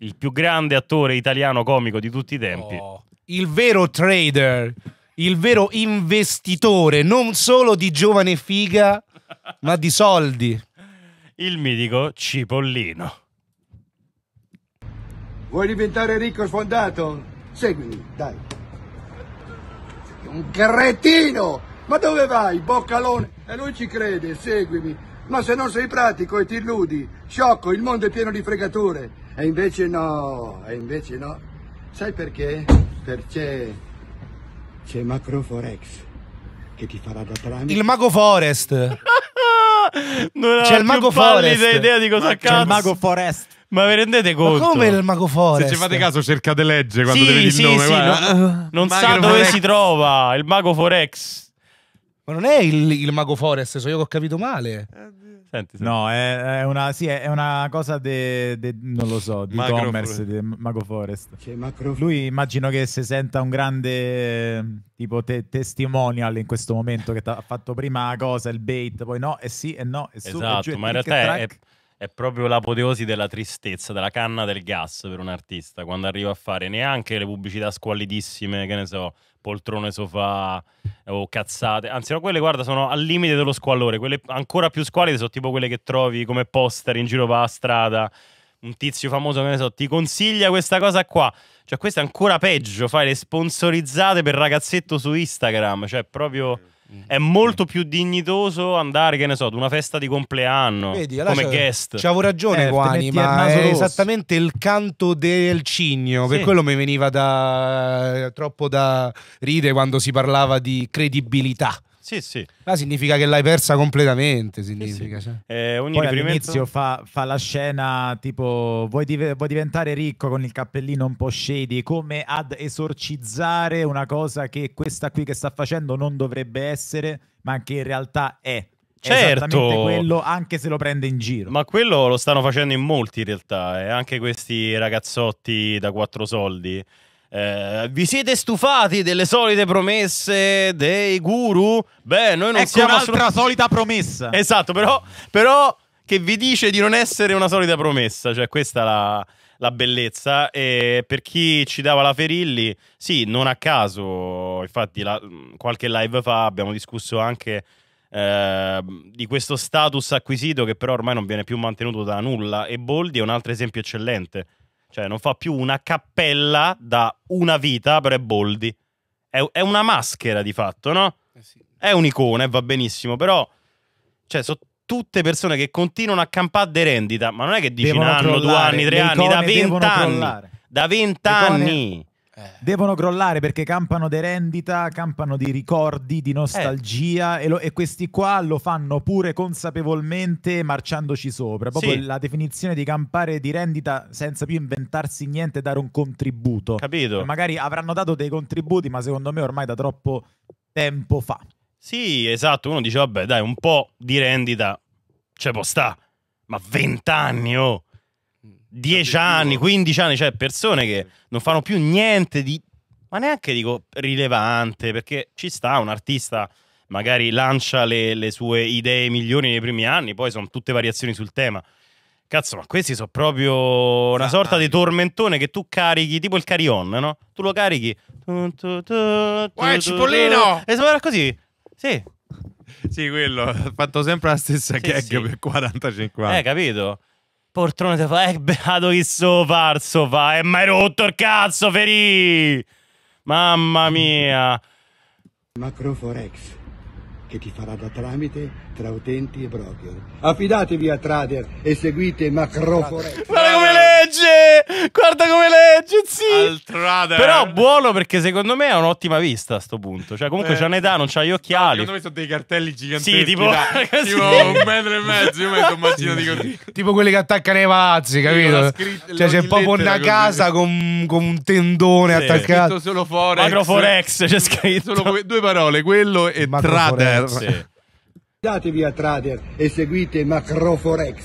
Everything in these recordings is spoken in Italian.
il più grande attore italiano comico di tutti i tempi. Oh, il vero trader, il vero investitore, non solo di giovane figa, ma di soldi. Il mitico Cipollino. Vuoi diventare ricco sfondato? Seguimi, dai. Sei un cretino! Ma dove vai, boccalone? E lui ci crede, seguimi. Ma se non sei pratico e ti illudi, sciocco, il mondo è pieno di fregature. E invece no, e invece no. Sai perché? Perché c'è Macro Forex che ti farà da tramite. Il Mago Forest. non c'è il Mago Forest. Non idea di cosa Ma cazzo. C'è il Mago Forest. Ma vi rendete conto? Ma come il Mago Forest? Se ci fate caso, cercate legge quando sì, vedi sì, il nome. Sì, no, eh, non Mago sa dove si trova il Mago Forest. Ma non è il, il mago Forest, so io che ho capito male. Senti, senti. No, è, è, una, sì, è, una, cosa de, non lo so, di e commerce, di Mago Forest. Lui immagino che si senta un grande tipo te, testimonial in questo momento, che ha fatto prima la cosa, il bait, poi no, e sì, e no, e su, Esatto, e giù, ma in realtà è, è proprio l'apoteosi della tristezza, della canna del gas per un artista, quando arriva a fare neanche le pubblicità squallidissime, che ne so, poltrone, sofà eh, o cazzate. Anzi, no, quelle, guarda, sono al limite dello squallore. Quelle ancora più squallide sono tipo quelle che trovi come poster in giro per la strada. Un tizio famoso, che ne so, ti consiglia questa cosa qua. Cioè, questo è ancora peggio. Fai le sponsorizzate per ragazzetto su Instagram. Cioè, proprio è molto più dignitoso andare, che ne so, ad una festa di compleanno Vedi, come guest. C'avevo ragione, eh, Guani, ma è rosso. esattamente il canto del cigno. Sì. Per quello mi veniva da, troppo da ride quando si parlava di credibilità. Sì, sì. Là ah, significa che l'hai persa completamente. Significa, sì, sì. Cioè. Eh, ogni Poi riferimento... all'inizio fa, fa, la scena tipo vuoi, div vuoi, diventare ricco con il cappellino un po' shady, come ad esorcizzare una cosa che questa qui che sta facendo non dovrebbe essere, ma che in realtà è. Certo, è quello, anche se lo prende in giro. Ma quello lo stanno facendo in molti in realtà, eh? anche questi ragazzotti da quattro soldi eh, vi siete stufati delle solite promesse dei guru? Beh, noi non ecco siamo un'altra assolut- solita promessa. Esatto, però, però, che vi dice di non essere una solita promessa, cioè questa è la, la bellezza e per chi ci dava la Ferilli, sì, non a caso, infatti la, qualche live fa abbiamo discusso anche eh, di questo status acquisito che però ormai non viene più mantenuto da nulla e Boldi è un altro esempio eccellente cioè, non fa più una cappella da una vita però è Boldi. È, è, una maschera di fatto, no? Eh sì. È un'icona e va benissimo, però... Cioè, sono tutte persone che continuano a campare di rendita, ma non è che dici un anno, due anni, tre anni, da vent'anni. Da vent'anni. Eh. Devono crollare perché campano di rendita, campano di ricordi, di nostalgia eh. e, lo, e, questi qua lo fanno pure consapevolmente marciandoci sopra. Proprio sì. la definizione di campare di rendita senza più inventarsi niente e dare un contributo. Capito. E magari avranno dato dei contributi, ma secondo me ormai da troppo tempo fa. Sì, esatto. Uno dice, vabbè, dai, un po' di rendita ce può sta, ma vent'anni, oh! 10 anni, 15 anni, cioè persone che non fanno più niente di, ma neanche dico rilevante, perché ci sta un artista magari lancia le, le sue idee migliori nei primi anni, poi sono tutte variazioni sul tema. Cazzo, ma questi sono proprio una esatto. sorta di tormentone che tu carichi, tipo il carion, no? Tu lo carichi. Uè, cipollino! E sembra così. Sì. Sì, quello. Ha fatto sempre la stessa sì, gag sì. per 40-50. Eh, capito? poltrone ti fa, eh, beato chi so far, fa, e eh, mai rotto il cazzo, Ferì! Mamma mia! Macroforex che ti farà da tramite tra utenti e broker. Affidatevi a Trader e seguite Macroforex. Guarda come legge! Guarda come legge, sì! Però buono perché secondo me ha un'ottima vista a sto punto. Cioè, comunque eh. c'ha un'età, non c'ha gli occhiali. secondo me sono dei cartelli giganteschi. Sì, tipo, tipo un metro e mezzo, io metto un mattino di così. Tipo quelli che attaccano i palazzi, capito? Scritta, cioè, c'è proprio una casa con, con, un tendone sì. attaccato. C'è solo Forex. Macroforex, c'è scritto. Solo due parole, quello e Trader. Sì. Datevi a Trader e seguite Macroforex.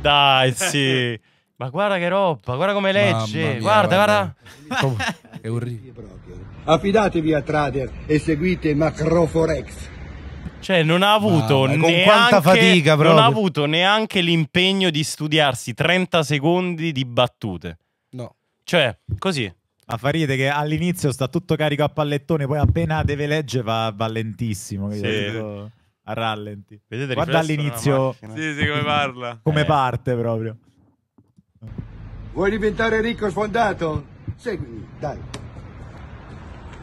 Dai, sì. Ma guarda che roba, guarda come legge, mia, guarda, guarda. guarda. È orribile. Affidatevi a trader e seguite Macroforex. Cioè, non ha avuto Mamma, neanche, fatica, Non ha avuto neanche l'impegno di studiarsi 30 secondi di battute. No. Cioè, così. A farite che all'inizio sta tutto carico a pallettone, poi appena deve leggere va, va lentissimo. Sì. Tipo, a rallenti. Vedete Guarda all'inizio sì, sì, come parla. Come eh. parte proprio. Vuoi diventare ricco sfondato? Seguimi, dai.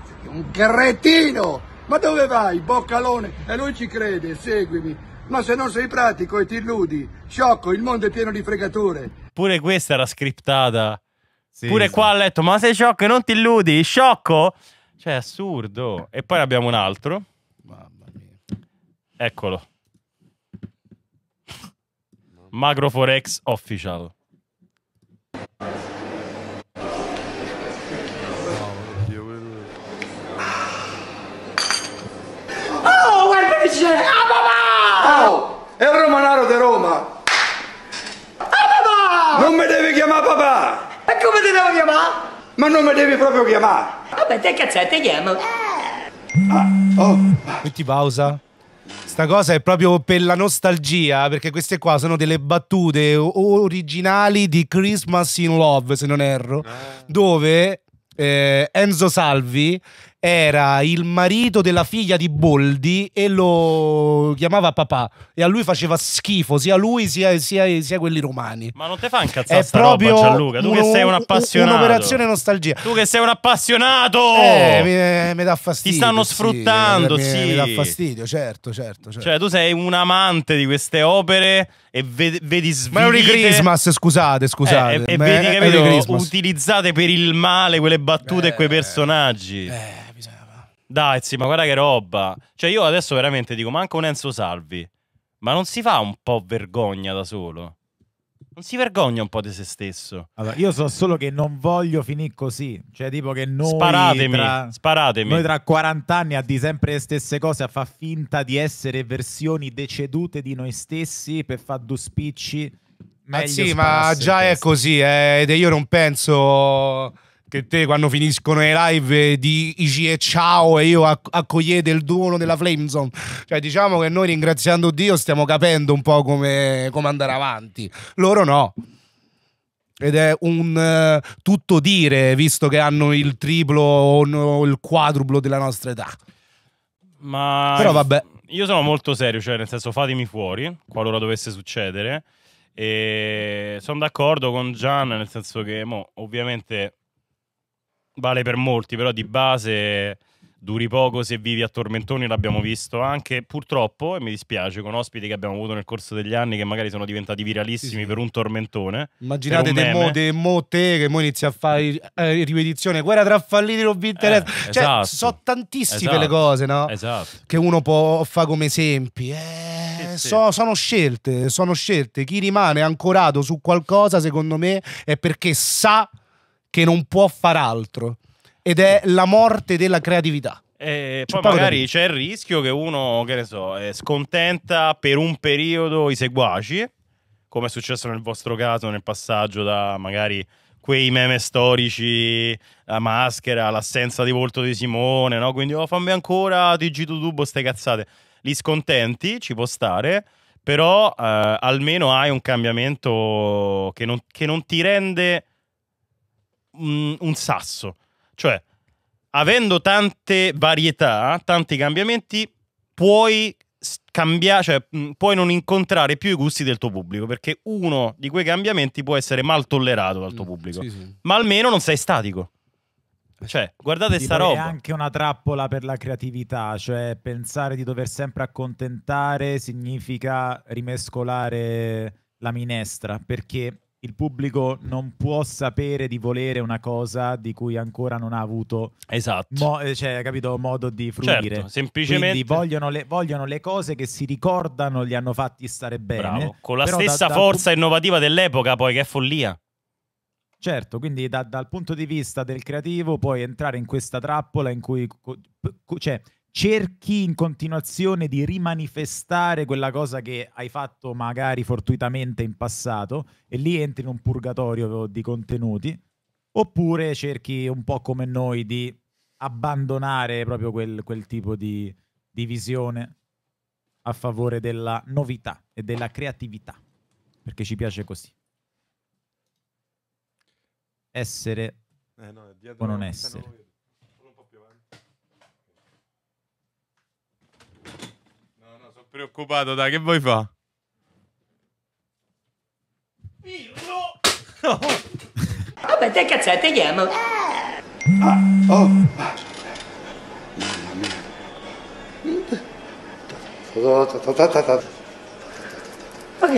Sei un cretino! Ma dove vai, boccalone? E lui ci crede, seguimi. Ma se non sei pratico e ti illudi, sciocco, il mondo è pieno di fregature. Pure questa era scriptata. Sì, Pure sì. qua ha letto, ma sei sciocco e non ti illudi, sciocco? Cioè, assurdo. E poi abbiamo un altro. Mamma mia. Eccolo. Macro Forex Official. Oh, guarda che c'è! Ah, Oh, è il Romanaro di Roma! Ah, papà! Non mi devi chiamare papà! E come ti devo chiamare? Ma non mi devi proprio chiamare! Vabbè, te cazzate, chiamo! Ah. oh. Mit die Bowser. Sta cosa è proprio per la nostalgia, perché queste qua sono delle battute originali di Christmas in Love, se non erro, ah. dove eh, Enzo Salvi era il marito della figlia di Boldi e lo chiamava papà e a lui faceva schifo sia lui sia, sia, sia quelli romani ma non te fa incazzare è proprio roba, Gianluca tu un, che sei un appassionato un'operazione nostalgia tu che sei un appassionato eh, mi, mi dà fastidio ti stanno sì, sfruttando mi, sì. mi, dà fastidio certo, certo, certo cioè tu sei un amante di queste opere e vedi, vedi svite Merry Christmas scusate scusate eh, e, e vedi capito, utilizzate per il male quelle battute eh, e quei eh, personaggi eh dai, sì, ma guarda che roba. Cioè, io adesso veramente dico, manca un Enzo Salvi. Ma non si fa un po' vergogna da solo? Non si vergogna un po' di se stesso? Allora, io so solo che non voglio finire così. Cioè, tipo che noi. Sparatemi, tra, sparatemi. Noi tra 40 anni a di sempre le stesse cose, a far finta di essere versioni decedute di noi stessi per fare due spicci. Ah, ma sì, ma già è così, eh, ed io non penso che te quando finiscono i live eh, di Ici e eh, ciao e io accogliete il duono della Flamezone. Cioè diciamo che noi ringraziando Dio stiamo capendo un po' come, come andare avanti. Loro no. Ed è un uh, tutto dire, visto che hanno il triplo o no, il quadruplo della nostra età. Ma... Però vabbè. Io sono molto serio, cioè nel senso fatemi fuori, qualora dovesse succedere. E sono d'accordo con Gian, nel senso che mo, ovviamente vale per molti, però di base duri poco se vivi a tormentoni, l'abbiamo visto anche purtroppo, e mi dispiace, con ospiti che abbiamo avuto nel corso degli anni che magari sono diventati viralissimi sì, sì. per un tormentone. Immaginate te mo, te mo te che mo inizia a fare eh, ripetizione, guerra tra falliti non vi interessa. Eh, cioè, esatto. sono tantissime esatto. le cose, no? Esatto. Che uno può fare come esempi. Eh, so, sono scelte, sono scelte. Chi rimane ancorato su qualcosa, secondo me, è perché sa che non può far altro ed è la morte della creatività. E eh, poi magari c'è il rischio che uno, che ne so, eh, scontenta per un periodo i seguaci, come è successo nel vostro caso nel passaggio da magari quei meme storici, la maschera, l'assenza di volto di Simone, no? Quindi oh, fammi ancora Digi Tubo ste cazzate. Li scontenti, ci può stare, però eh, almeno hai un cambiamento che non, che non ti rende un, un sasso. Cioè, avendo tante varietà, tanti cambiamenti, puoi cambiare, cioè mm, puoi non incontrare più i gusti del tuo pubblico, perché uno di quei cambiamenti può essere mal tollerato dal tuo mm, pubblico, sì, sì. ma almeno non sei statico. Eh, cioè, guardate Quindi sta roba. È anche una trappola per la creatività, cioè pensare di dover sempre accontentare significa rimescolare la minestra, perché il pubblico non può sapere di volere una cosa di cui ancora non ha avuto esatto. mo- eh, cioè, capito, modo di fruire. Certo, semplicemente vogliono le, vogliono le, cose che si ricordano, gli hanno fatti stare bene. Bravo. Con la stessa da, da forza pub... innovativa dell'epoca, poi che è follia. Certo, quindi da, dal punto di vista del creativo puoi entrare in questa trappola in cui... Co- co- cioè, cerchi in continuazione di rimanifestare quella cosa che hai fatto magari fortuitamente in passato e lì entri in un purgatorio di contenuti, oppure cerchi un po' come noi di abbandonare proprio quel, quel tipo di, di visione a favore della novità e della creatività, perché ci piace così. Essere eh no, o non essere. preoccupato, dai, che vuoi fa? Pirlo! Vabbè, te cazzate chiamo. Ah, oh. Ok.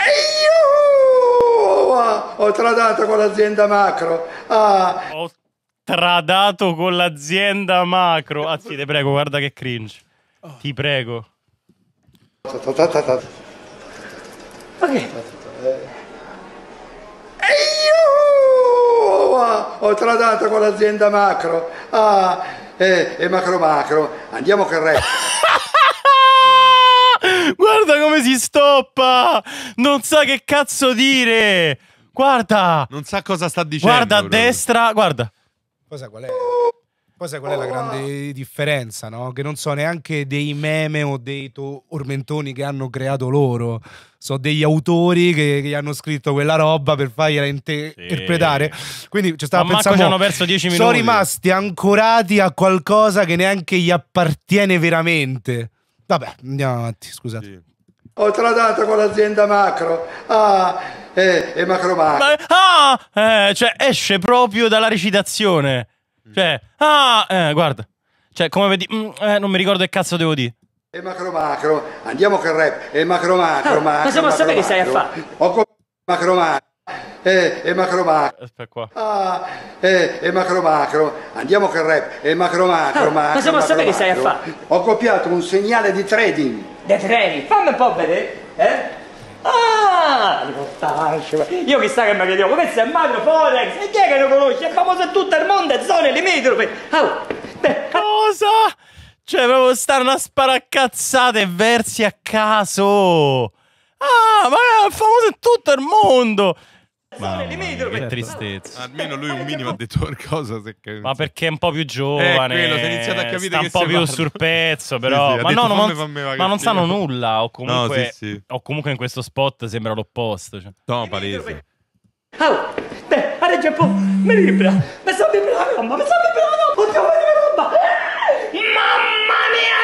E io oh, ho tradato con l'azienda macro. Ah. Ho tradato con l'azienda macro. Anzi, ah, ti prego, guarda che cringe. Oh. Ti prego. Ma che? E io ah, ho tradato con l'azienda macro. Ah, e, eh, e macro macro. Andiamo con il re. Guarda come si stoppa! Non sa che cazzo dire! Guarda! Non sa cosa sta dicendo. Guarda a destra, guarda. Poi qual è? Poi sai qual è la grande differenza, no? Che non so neanche dei meme o dei tormentoni che hanno creato loro. So degli autori che, che hanno scritto quella roba per fargliela inter sì. interpretare. Quindi ci stavo Ma pensando. Hanno perso 10 minuti. Sono rimasti ancorati a qualcosa che neanche gli appartiene veramente. Vabbè, andiamo avanti, scusate. Sì. Ho tradato con l'azienda macro. Ah eh, e macromano. Ma, ah, eh, cioè, esce proprio dalla recitazione. Mm. Cioè, ah, eh, guarda. Cioè, come vedi, mm, eh, non mi ricordo che cazzo devo dire. E ah, macro macro, andiamo che rap, e macro macro, ah, macro, Possiamo macro, sapere che stai a fare. Ho co- macro macro. E, eh, macro macro. Aspetta qua. Ah, e, eh, e ah, macro macro. Andiamo che rap. E macro macro. Ah, macro possiamo macro, sapere che stai a fare. Ho copiato un segnale di trading. Di trading? Fammi un po' vedere. Eh? Ah, Io chissà che mi chiedevo, questo è Mario Forex, e chi è che lo conosce? È famoso in tutto il mondo, è zone limitrofe. Oh, Cosa? Cioè, proprio stare a sparaccazzate e versi a caso. Ah, ma è famoso in tutto il mondo. Mamma che tristezza. Almeno lui un minimo ha detto qualcosa. Se... Ma perché è un po' più giovane. Eh, quello, si è iniziato a capire sta un po' più parla. sul pezzo, però. Sì, sì, ma, detto, no, fammi, fammi, ma, non, sanno nulla. O comunque, no, sì, o comunque in questo spot sembra l'opposto. Cioè. No, palese. Oh, te, un po'. Mi libera. Mi sono libera la gamba. Mi sono libera la gamba. Mamma mia.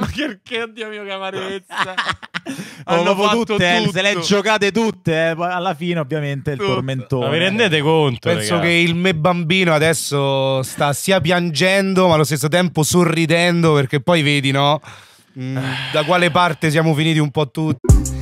Ma perché, Dio mio, che amarezza! Hanno potuto tutte, eh, se le giocate tutte, eh. alla fine ovviamente tutto. il tormentone. Ma vi rendete conto? Penso ragazzi. che il me bambino adesso sta sia piangendo, ma allo stesso tempo sorridendo, perché poi vedi, no? Mm, da quale parte siamo finiti un po' tutti.